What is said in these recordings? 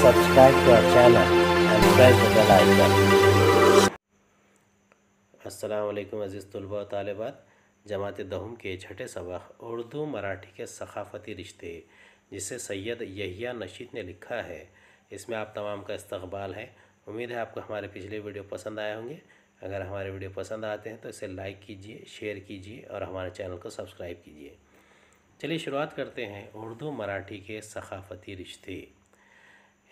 subscribe to our channel and अज़ीज़ तलबा तालबात जमात दहम के छठे सबक उर्दू मराठी के सखाफ़ती रिश्ते जिसे सैयद यहिया नशीद ने लिखा है इसमें आप तमाम का इस्तबाल है उम्मीद है आपको हमारे पिछले वीडियो पसंद आए होंगे अगर हमारे वीडियो पसंद आते हैं तो इसे लाइक कीजिए शेयर कीजिए और हमारे चैनल को सब्सक्राइब कीजिए चलिए शुरुआत करते हैं उर्दू मराठी के सखाफ़ती रिश्ते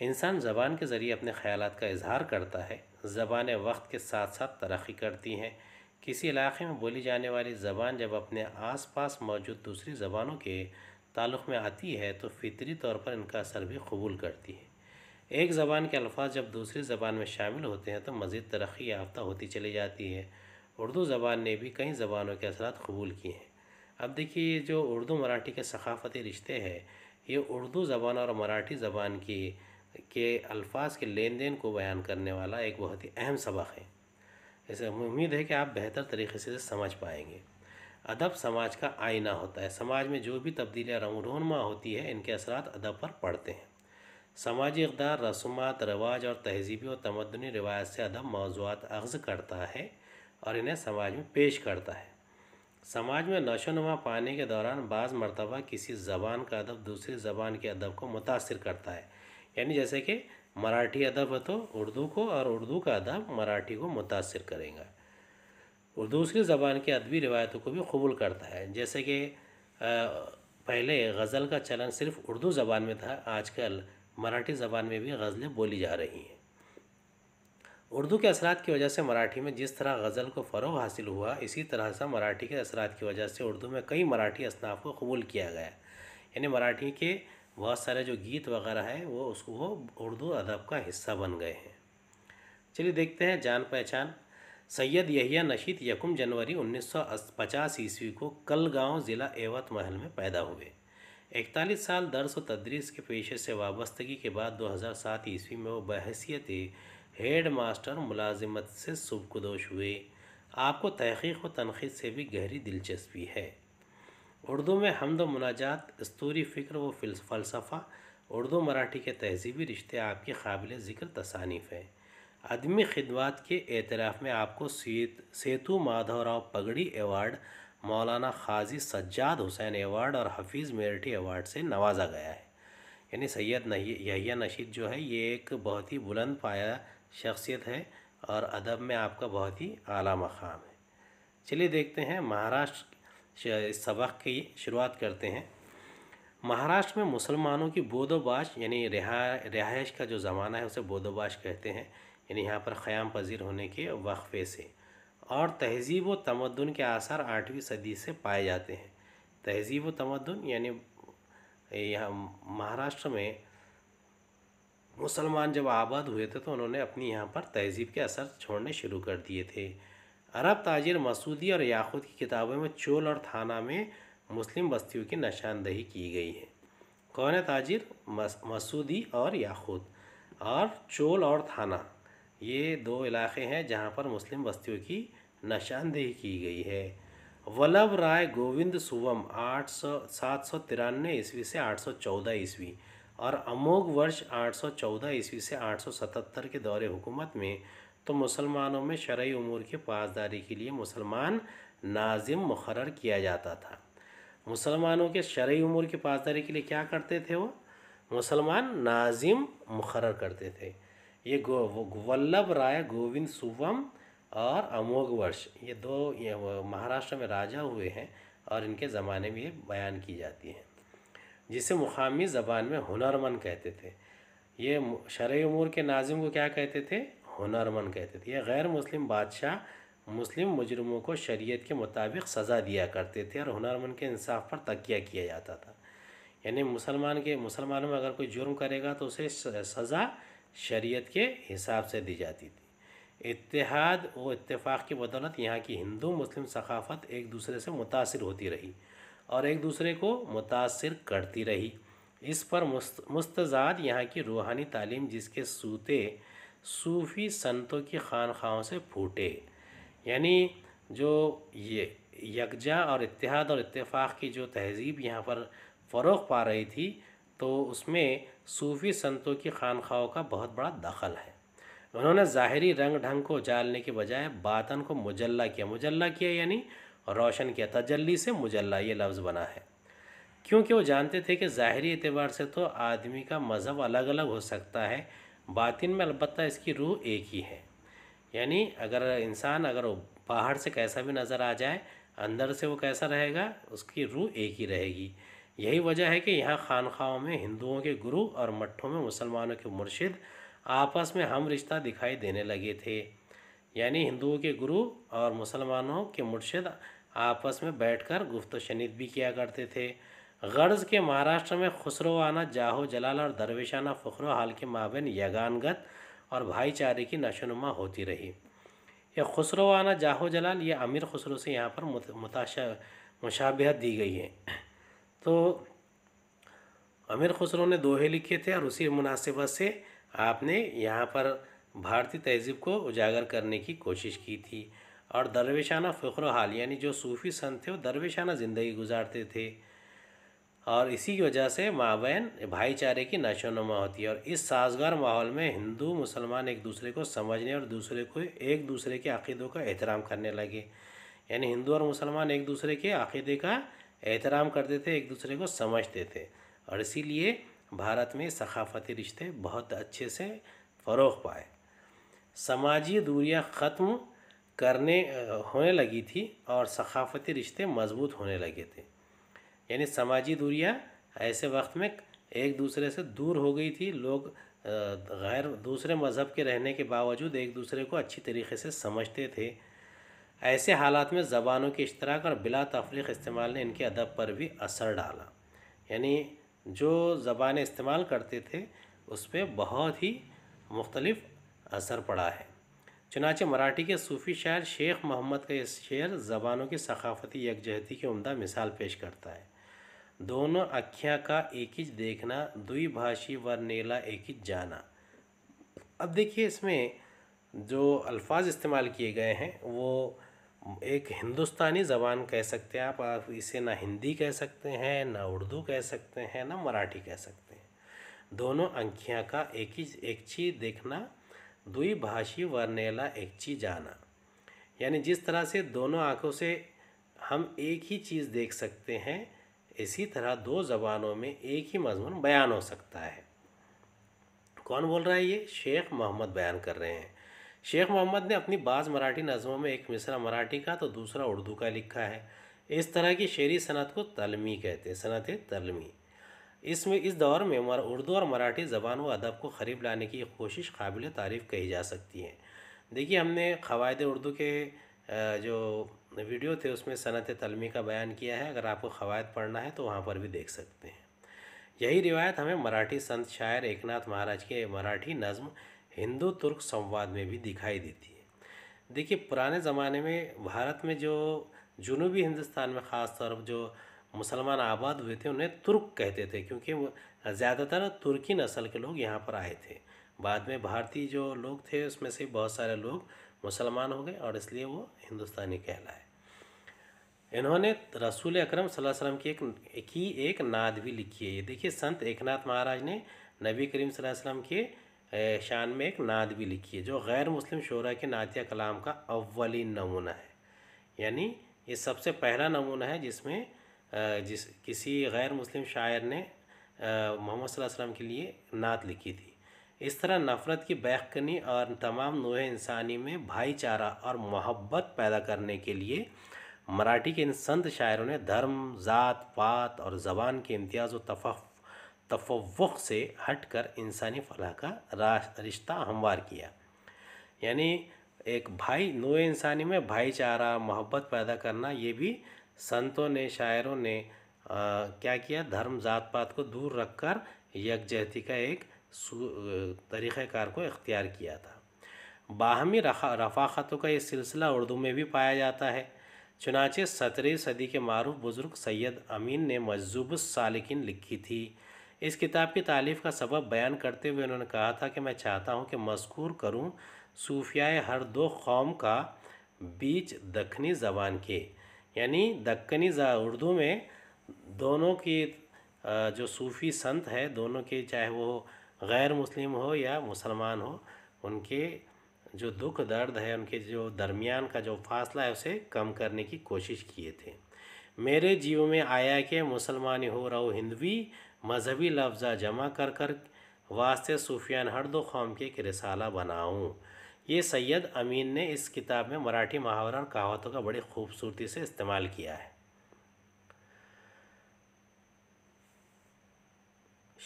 इंसान ज़बान के ज़रिए अपने ख्याल का इजहार करता है ज़बान वक्त के साथ साथ तरक्की करती हैं किसी इलाके में बोली जाने वाली ज़बान जब अपने आस पास मौजूद दूसरी ज़बानों के ताल्लुक़ में आती है तो फितरी तौर पर इनका असर भी कबूल करती है एक ज़बान के अल्फाज जब दूसरी ज़बान में शामिल होते हैं तो मज़ीद तरक्की याफ्ता होती चली जाती है उर्दू ज़बान ने भी कई ज़बानों के असरात कबूल किए हैं अब देखिए ये जो उर्दू मराठी के सकाफ़ती रिश्ते हैं ये उर्दू ज़बान और मराठी ज़बान की के अल्फाज के लेन देन को बयान करने वाला एक बहुत ही अहम सबक है इसे उम्मीद है कि आप बेहतर तरीके से समझ पाएंगे अदब समाज का आईना होता है समाज में जो भी तब्दीलियाँ रंगरूनमा होती है इनके असरात अदब पर पड़ते हैं समाजी इकदार रसूमत रवाज और तहजीबी और तमदनी रिवायत से अदब मौजूद अगज करता है और इन्हें समाज में पेश करता है समाज में नमा पाने के दौरान बाज़ मरतबा किसी ज़बान का अदब दूसरी ज़बान के अदब को मुतासर करता है यानी जैसे कि मराठी अदब है तो उर्दू को और उर्दू का अदब मराठी को मुतासर करेगा और दूसरी ज़बान की अदबी रिवायतों को भी कबूल करता है जैसे कि पहले गज़ल का चलन सिर्फ उर्दू ज़बान में था आजकल मराठी ज़बान में भी गज़लें बोली जा रही हैं उर्दू के असरात की वजह से मराठी में जिस तरह गज़ल को फ़रोग हासिल हुआ इसी तरह से मराठी के असरात की वजह से उर्दू में कई मराठी असनाफ को कबूल किया गया यानी मराठी के बहुत सारे जो गीत वगैरह हैं वो उसको वो उर्दू अदब का हिस्सा बन गए हैं चलिए देखते हैं जान पहचान सैयद यहिया नशीद यकुम जनवरी 1950 ईस्वी को कल गांव ज़िला एवत महल में पैदा हुए 41 साल दर्स व तदरीस के पेशे से वाबस्तगी के बाद 2007 ईस्वी में वो बहसीत हेड मास्टर मुलाजिमत से सुबकदोश हुए आपको तहकीक व तनखीद से भी गहरी दिलचस्पी है उर्दू में हमद मुनाजात स्तूरी फ़िक्र व फ़लसफ़ा उर्दू मराठी के तहजीबी रिश्ते आपके काबिल ज़िक्र तसानीफ़ हैं अदमी खदवात के एतराफ़ में आपको सेत सेतु माधवराव पगड़ी एवार्ड मौलाना खाजी सज्जाद हुसैन एवार्ड और हफीज़ मेरठी एवार्ड से नवाजा गया है यानी सैयद यहिया नशीद जो है ये एक बहुत ही बुलंद पाया शख्सियत है और अदब में आपका बहुत ही आला मकाम है चलिए देखते हैं महाराष्ट्र इस सबक की शुरुआत करते हैं महाराष्ट्र में मुसलमानों की बोदोबाश यानी रिहा रिहाइश का जो ज़माना है उसे बोदोबाश कहते हैं यानी यहाँ पर ख़याम पजीर होने के वक्फ़े से और तहजीब व तमदन के आसार आठवीं सदी से पाए जाते हैं तहजीब व तमदन यानी यहाँ महाराष्ट्र में मुसलमान जब आबाद हुए थे तो उन्होंने अपनी यहाँ पर तहजीब के असर छोड़ने शुरू कर दिए थे अरब ताजिर मसूदी और याकूत की किताबों में चोल और थाना में मुस्लिम बस्तियों की निशानदही की गई है कौन है ताजिर मस, मसूदी और याकूत और चोल और थाना ये दो इलाके हैं जहाँ पर मुस्लिम बस्तियों की निशानदेही की गई है वल्लभ राय गोविंद सुवम आठ सौ सात सौ तिरानवे ईस्वी से आठ सौ चौदह ईस्वी और अमोघ वर्ष आठ सौ चौदह ईस्वी से आठ सौ सतहत्तर के दौरे हुकूमत में तो मुसलमानों में शरय उमूर की पासदारी के लिए मुसलमान नाजिम मुकर किया जाता था मुसलमानों के शरय उमूर की पासदारी के लिए क्या करते थे वो मुसलमान नाजिम मुकर करते थे ये गो वल्लभ राय गोविंद सुवम और अमोघवर्ष ये दो ये महाराष्ट्र में राजा हुए हैं और इनके ज़माने में ये बयान की जाती है जिसे मुकामी ज़बान में हुनरमंद कहते थे ये शरय उमूर के नाजिम को क्या कहते थे हुनरमन कहते थे ये गैर मुस्लिम बादशाह मुस्लिम मुजरमों को शरीयत के मुताबिक सज़ा दिया करते थे और हुनरमन के इंसाफ पर तकिया किया जाता था यानी मुसलमान के मुसलमानों में अगर कोई जुर्म करेगा तो उसे सज़ा शरीयत के हिसाब से दी जाती थी इतिहाद व इत्तेफाक की बदौलत यहाँ की हिंदू मुस्लिम सकाफ़त एक दूसरे से मुतासर होती रही और एक दूसरे को मुतासर करती रही इस पर मुस्त मुस्तजाद यहाँ की रूहानी तालीम जिसके सूते सूफ़ी संतों की खानखाओं से फूटे यानी जो ये यकजा और इतिहाद और इतफ़ाक़ की जो तहजीब यहाँ पर फ़रोग पा रही थी तो उसमें सूफ़ी संतों की खानखाओं का बहुत बड़ा दखल है उन्होंने ज़ाहरी रंग ढंग को उजालने के बजाय बातन को मुजल्ला किया मुजल्ला किया यानी रोशन किया तजल्ली से मुजल्ला ये लफ्ज़ बना है क्योंकि वो जानते थे कि ज़ाहरी एतबार से तो आदमी का मज़हब अलग अलग हो सकता है बातिन में अलबत् इसकी रूह एक ही है यानी अगर इंसान अगर बाहर से कैसा भी नज़र आ जाए अंदर से वो कैसा रहेगा उसकी रूह एक ही रहेगी यही वजह है कि यहाँ खानखाओं में हिंदुओं के गुरु और मठों में मुसलमानों के मुर्शिद आपस में हम रिश्ता दिखाई देने लगे थे यानी हिंदुओं के गुरु और मुसलमानों के मुर्शिद आपस में बैठकर गुफ्त शनिद भी किया करते थे गर्ज के महाराष्ट्र में खुसरोवाना जाहो जलाल और दरवेशाना फ़खरो हाल के माबेन यगानगत और भाईचारे की नशोनुमा होती रही यह खुसरोवाना जाहो जलाल ये अमीर खुसरो से यहाँ पर मुताशा मुशाबहत दी गई है तो अमीर खुसरो ने दोहे लिखे थे और उसी मुनासिबत से आपने यहाँ पर भारतीय तहजीब को उजागर करने की कोशिश की थी और दरवेशाना फ़ख्र हाल यानी जो सूफ़ी संत थे वो दरवेशाना ज़िंदगी गुजारते थे और इसी की वजह से बहन भाईचारे की नशोनुमा होती है और इस साजगार माहौल में हिंदू मुसलमान एक दूसरे को समझने और दूसरे को एक दूसरे के अकीदों का एहतराम करने लगे यानी हिंदू और मुसलमान एक दूसरे के अकीदे का एहतराम करते थे एक दूसरे को समझते थे और इसीलिए भारत में सकाफती रिश्ते बहुत अच्छे से फ़रोग पाए समाजी दूरियाँ ख़त्म करने होने लगी थी और सकाफती रिश्ते मजबूत होने लगे थे यानी समाजी दूरियाँ ऐसे वक्त में एक दूसरे से दूर हो गई थी लोग गैर दूसरे मज़हब के रहने के बावजूद एक दूसरे को अच्छी तरीके से समझते थे ऐसे हालात में ज़बानों के इश्तराक और बिला तफरीक इस्तेमाल ने इनके अदब पर भी असर डाला यानी जो ज़बान इस्तेमाल करते थे उस पर बहुत ही मुख्तलफ़ असर पड़ा है चुनाचे मराठी के सूफ़ी शायर शेख मोहम्मद का ये शेर ज़बानों की सकाफ़ती यकजहती की उमदा मिसाल पेश करता है दोनों आख्या का एक ही देखना द्विभाषी वर्नेला एक ही जाना अब देखिए इसमें जो अल्फाज इस्तेमाल किए गए हैं वो एक हिंदुस्तानी ज़बान कह सकते हैं आप आप इसे ना हिंदी कह सकते हैं ना उर्दू कह सकते हैं ना मराठी कह सकते हैं दोनों अंकियाँ का एक ही एक ची देखना द्विभाषी वर्नेला एक ची जाना यानी जिस तरह से दोनों आँखों से हम एक ही चीज़ देख सकते हैं इसी तरह दो ज़बानों में एक ही मजमून बयान हो सकता है कौन बोल रहा है ये शेख मोहम्मद बयान कर रहे हैं शेख मोहम्मद ने अपनी बाज़ मराठी नज़मों में एक मिसरा मराठी का तो दूसरा उर्दू का लिखा है इस तरह की शेरी सनत को तलमी कहते हैं सनत तलमी इसमें इस दौर में उर्दू और मराठी ज़बान व अदब को ख़रीब लाने की कोशिश काबिल तारीफ़ कही जा सकती है देखिए हमने क़वायद उर्दू के जो वीडियो थे उसमें सनत तलमी का बयान किया है अगर आपको ख़वाद पढ़ना है तो वहाँ पर भी देख सकते हैं यही रिवायत हमें मराठी संत शायर एकनाथ महाराज के मराठी नज़म हिंदू तुर्क संवाद में भी दिखाई देती है देखिए पुराने ज़माने में भारत में जो जुनूबी हिंदुस्तान में ख़ास तौर पर जो मुसलमान आबाद हुए थे उन्हें तुर्क कहते थे क्योंकि ज़्यादातर तुर्की नस्ल के लोग यहाँ पर आए थे बाद में भारतीय जो लोग थे उसमें से बहुत सारे लोग मुसलमान हो गए और इसलिए वो हिंदुस्तानी कहलाए इन्होंने रसूल अकरम वसल्लम की एक की एक नाद भी लिखी है ये देखिए संत एकनाथ महाराज ने नबी करीम वसल्लम के शान में एक नाद भी लिखी है जो गैर मुस्लिम शोरा के नातिया कलाम का अव्वली नमूना है यानी ये सबसे पहला नमूना है जिसमें जिस किसी गैर मुस्लिम शायर ने मोहम्मद वसल्लम के लिए नात लिखी थी इस तरह नफ़रत की बैकनी और तमाम नोह इंसानी में भाईचारा और मोहब्बत पैदा करने के लिए मराठी के इन संत शायरों ने धर्म ज़ात पात और ज़बान के इम्तियाज़ व तफ़ से हट कर इंसानी फलाह का रिश्ता हमवार किया यानी एक भाई नोए इंसानी में भाईचारा मोहब्बत पैदा करना ये भी संतों ने शायरों ने आ, क्या किया धर्म जात पात को दूर रखकर यकजहती का एक तरीक़ार को इख्तियार किया था बाहमी रफाखतों का ये सिलसिला उर्दू में भी पाया जाता है चुनाचे सत्रहवीं सदी के मारूफ़ बुज़ुर्ग सैयद अमीन ने मजजूब सालिकिन लिखी थी इस किताब की तालीफ़ का सबब बयान करते हुए उन्होंने कहा था कि मैं चाहता हूँ कि मजकूर करूँ सूफियाए हर दो कौम का बीच दखनी ज़बान के यानी दक्कनी उर्दू में दोनों की जो सूफ़ी संत है दोनों के चाहे वो गैर मुस्लिम हो या मुसलमान हो उनके जो दुख दर्द है उनके जो दरमियान का जो फासला है उसे कम करने की कोशिश किए थे मेरे जीव में आया कि मुसलमानी हो रहो हिंदवी मजहबी लफ्जा जमा कर कर वास्ते सूफियान हर दो कौम के एक रिसाला बनाऊँ ये सैयद अमीन ने इस किताब में मराठी महावरा और कहावतों का बड़ी खूबसूरती से इस्तेमाल किया है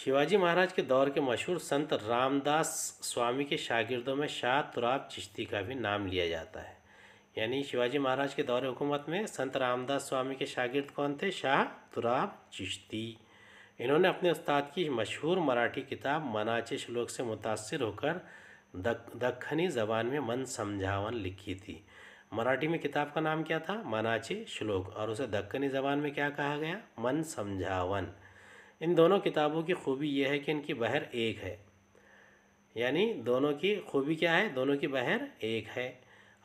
शिवाजी महाराज के दौर के मशहूर संत रामदास स्वामी के शागिर्दों में शाह तुराब चिश्ती का भी नाम लिया जाता है यानी शिवाजी महाराज के दौर हुकूमत में संत रामदास स्वामी के शागिर्द कौन थे शाह तुराब चिश्ती इन्होंने अपने उस्ताद की मशहूर मराठी किताब मनाचे श्लोक से मुतासर होकर दखनी ज़बान में मन समझावन लिखी थी मराठी में किताब का नाम क्या था मनाचे श्लोक और उसे दक्कनी ज़बान में क्या कहा गया मन समझावन इन दोनों किताबों की खूबी यह है कि इनकी बहर एक है यानी दोनों की खूबी क्या है दोनों की बहर एक है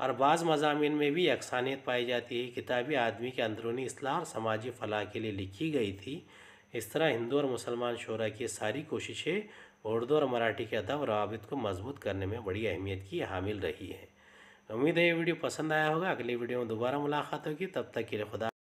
और बाज़ मजामी में भी यकसानियत पाई जाती है किताबी आदमी के अंदरूनी असलाह और समाजी फलाह के लिए लिखी गई थी इस तरह हिंदू और मुसलमान शोरा की सारी कोशिशें उर्दू और मराठी के अदब रवाबित को मजबूत करने में बड़ी अहमियत की हामिल रही है उम्मीद है ये वीडियो पसंद आया होगा अगली वीडियो में दोबारा मुलाकात होगी तब तक के लिए खुदा